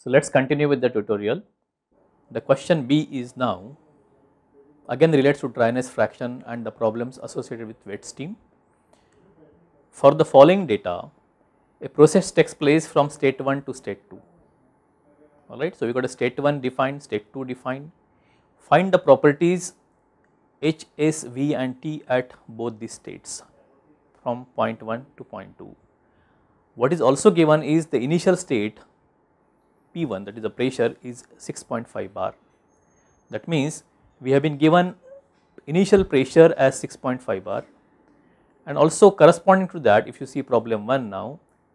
So, let us continue with the tutorial. The question B is now again relates to dryness fraction and the problems associated with wet steam. For the following data, a process takes place from state 1 to state 2, alright. So, we got a state 1 defined, state 2 defined, find the properties H, S, V and T at both these states from point 1 to point 2. What is also given is the initial state P1 that is the pressure is 6.5 bar. That means we have been given initial pressure as 6.5 bar and also corresponding to that if you see problem 1 now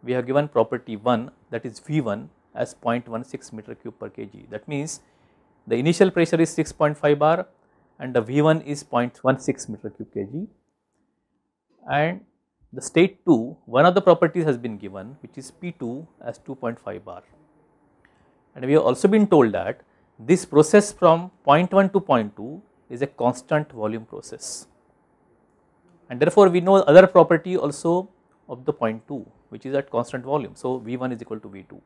we have given property 1 that is V1 as 0.16 meter cube per kg. That means the initial pressure is 6.5 bar and the V1 is 0.16 meter cube kg and the state 2 one of the properties has been given which is P2 as 2.5 bar and we have also been told that this process from point 1 to point 2 is a constant volume process. And therefore, we know other property also of the point 2 which is at constant volume. So, V1 is equal to V2.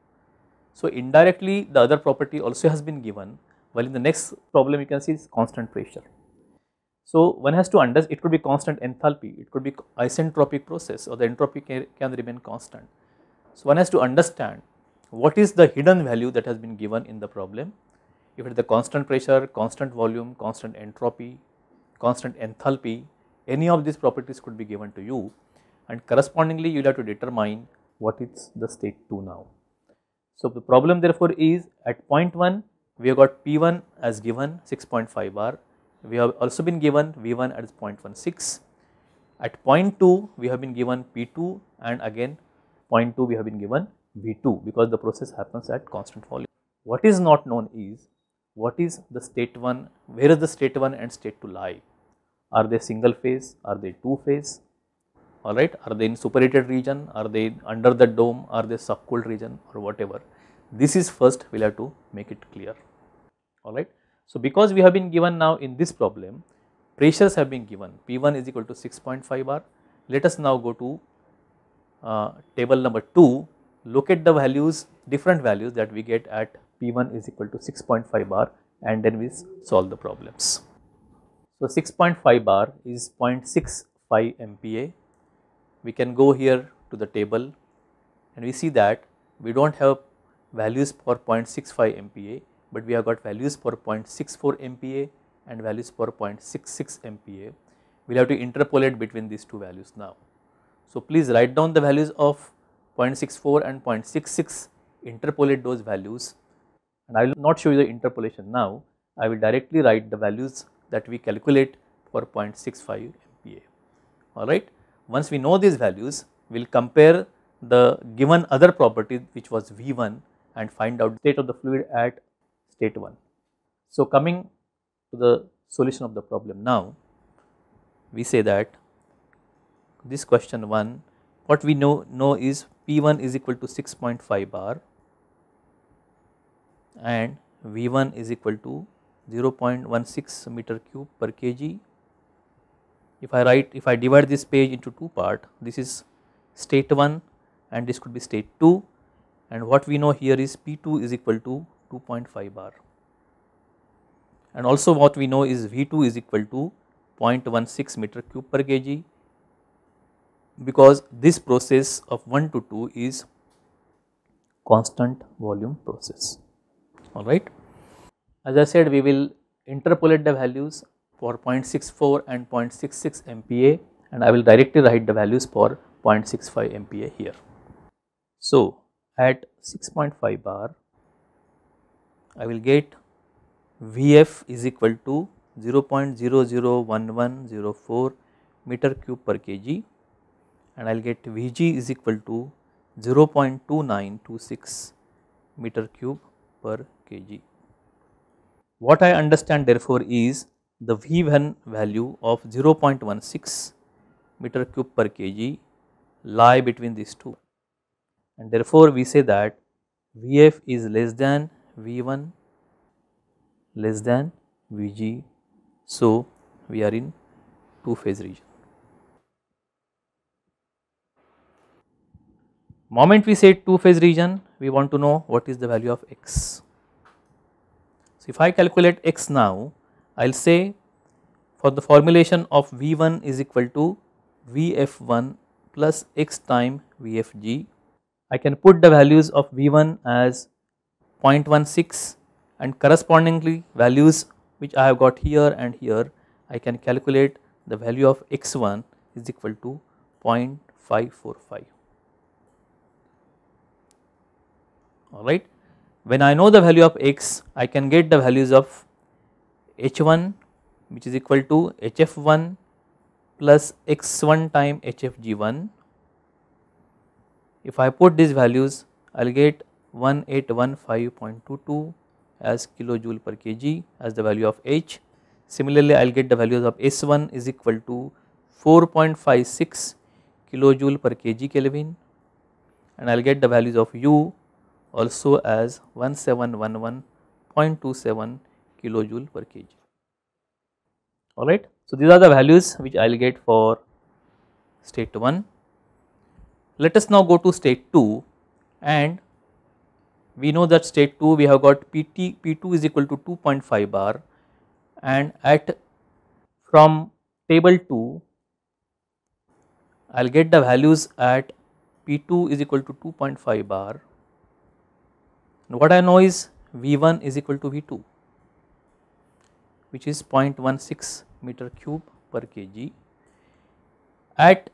So, indirectly the other property also has been given while in the next problem you can see is constant pressure. So, one has to understand it could be constant enthalpy, it could be isentropic process or the entropy can, can remain constant. So, one has to understand what is the hidden value that has been given in the problem. If it is the constant pressure, constant volume, constant entropy, constant enthalpy, any of these properties could be given to you and correspondingly you will have to determine what is the state 2 now. So, the problem therefore is at point 1 we have got P1 as given 6.5 bar, we have also been given V1 at 0.16, at point 2 we have been given P2 and again point 2 we have been given V2 because the process happens at constant volume. What is not known is what is the state 1, where is the state 1 and state 2 lie? Are they single phase? Are they two phase? Alright, are they in superheated region? Are they under the dome? Are they subcooled region or whatever? This is first we will have to make it clear. Alright. So, because we have been given now in this problem, pressures have been given P1 is equal to 6.5 bar. Let us now go to uh, table number 2 locate the values different values that we get at P1 is equal to 6.5 bar and then we solve the problems. So 6.5 bar is 0.65 MPa. We can go here to the table and we see that we do not have values for 0.65 MPa, but we have got values for 0.64 MPa and values for 0.66 MPa. We will have to interpolate between these two values now. So please write down the values of 0.64 and 0.66 interpolate those values and I will not show you the interpolation now. I will directly write the values that we calculate for 0.65 MPa, alright. Once we know these values, we will compare the given other property which was V1 and find out state of the fluid at state 1. So, coming to the solution of the problem now, we say that this question 1 what we know, know is P1 is equal to 6.5 bar and V1 is equal to 0.16 meter cube per kg. If I write, if I divide this page into two part, this is state 1 and this could be state 2 and what we know here is P2 is equal to 2.5 bar and also what we know is V2 is equal to 0.16 meter cube per kg because this process of 1 to 2 is constant volume process alright. As I said we will interpolate the values for 0.64 and 0.66 MPa and I will directly write the values for 0.65 MPa here. So at 6.5 bar I will get Vf is equal to 0.001104 meter cube per kg and I will get Vg is equal to 0.2926 meter cube per kg. What I understand therefore is the V1 value of 0.16 meter cube per kg lie between these two and therefore we say that Vf is less than V1 less than Vg. So, we are in two phase region. Moment we say two phase region, we want to know what is the value of x. So, if I calculate x now, I will say for the formulation of V1 is equal to Vf1 plus x time Vfg. I can put the values of V1 as 0.16 and correspondingly values which I have got here and here I can calculate the value of x1 is equal to 0.545. alright. When I know the value of x, I can get the values of h1 which is equal to hf1 plus x1 time hfg1. If I put these values, I will get 1815.22 as kilojoule per kg as the value of h. Similarly, I will get the values of S1 is equal to 4.56 kilojoule per kg Kelvin and I will get the values of U also as 1711.27 kilojoule per kg. Alright. So, these are the values which I will get for state 1. Let us now go to state 2 and we know that state 2 we have got PT P2 is equal to 2.5 bar and at from table 2 I will get the values at P2 is equal to 2.5 bar and what I know is V1 is equal to V2 which is 0.16 meter cube per kg at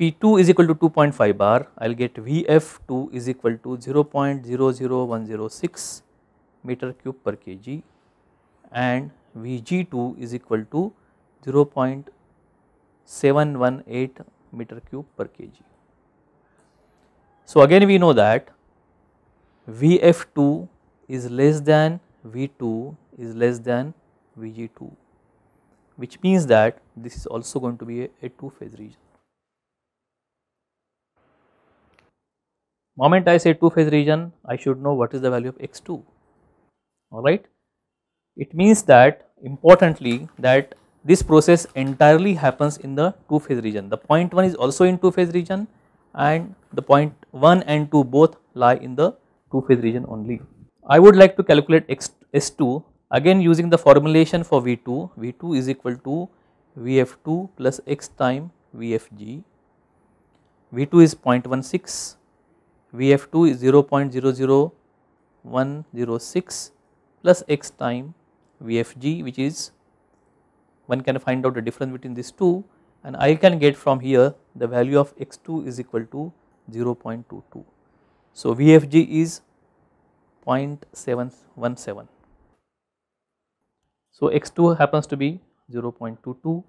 P2 is equal to 2.5 bar I will get Vf2 is equal to 0.00106 meter cube per kg and Vg2 is equal to 0.718 meter cube per kg. So, again we know that Vf2 is less than V2 is less than Vg2 which means that this is also going to be a, a two phase region. Moment I say two phase region I should know what is the value of x2 alright. It means that importantly that this process entirely happens in the two phase region. The point 1 is also in two phase region and the point 1 and 2 both lie in the 2 phase region only. I would like to calculate X, S2 again using the formulation for V2. V2 is equal to Vf2 plus X time Vfg. V2 is 0.16, Vf2 is 0.00106 plus X time Vfg which is one can find out the difference between these two and I can get from here the value of x2 is equal to 0.22. So, VFG is 0.717. So, x2 happens to be 0.22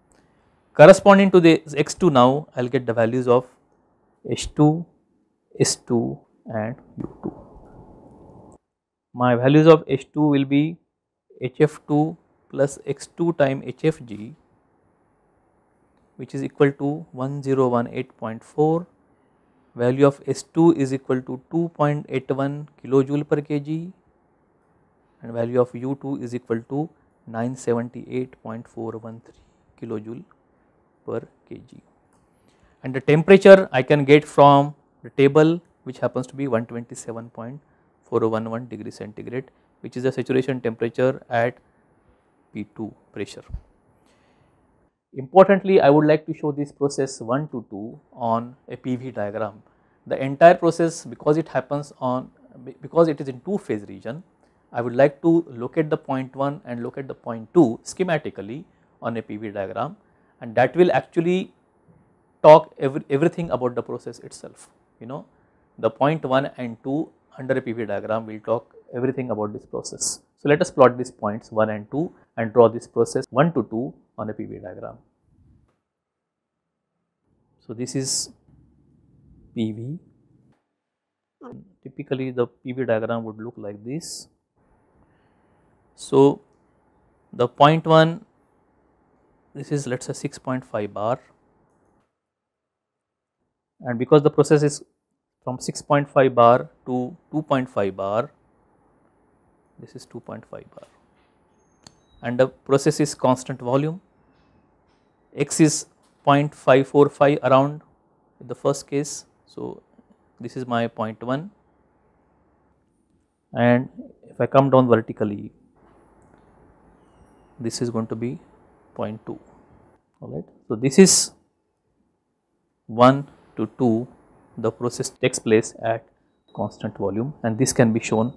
corresponding to the x2 now I will get the values of h2, s2 and u2. My values of h2 will be hf2 plus x2 time hfg which is equal to 1018.4 value of S2 is equal to 2.81 kilojoule per kg and value of U2 is equal to 978.413 kilojoule per kg. And the temperature I can get from the table which happens to be 127.411 degree centigrade which is the saturation temperature at P2 pressure. Importantly, I would like to show this process 1 to 2 on a PV diagram. The entire process because it happens on because it is in two phase region, I would like to locate the point 1 and locate the point 2 schematically on a PV diagram and that will actually talk every, everything about the process itself. You know the point 1 and 2 under a PV diagram will talk everything about this process. So, let us plot these points 1 and 2 and draw this process 1 to 2 on a PV diagram. So, this is PV. Typically, the PV diagram would look like this. So, the point 1 this is let us say 6.5 bar and because the process is from 6.5 bar to 2.5 bar this is 2.5 bar and the process is constant volume x is 0.545 around in the first case. So, this is my 0.1 and if I come down vertically this is going to be 0.2 alright. So, this is 1 to 2 the process takes place at constant volume and this can be shown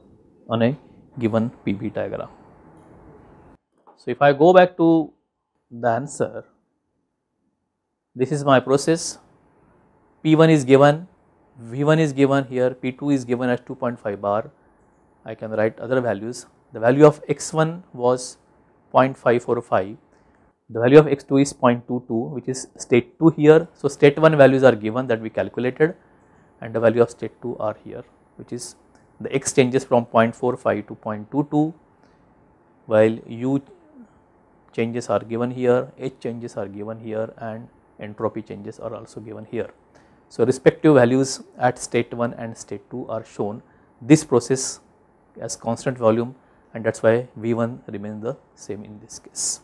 on a given PV diagram. So, if I go back to the answer, this is my process P1 is given, V1 is given here, P2 is given as 2.5 bar, I can write other values. The value of X1 was 0.545, the value of X2 is 0.22 which is state 2 here. So, state 1 values are given that we calculated and the value of state 2 are here which is the x changes from 0.45 to 0.22 while u changes are given here, h changes are given here and entropy changes are also given here. So, respective values at state 1 and state 2 are shown this process as constant volume and that is why V1 remains the same in this case.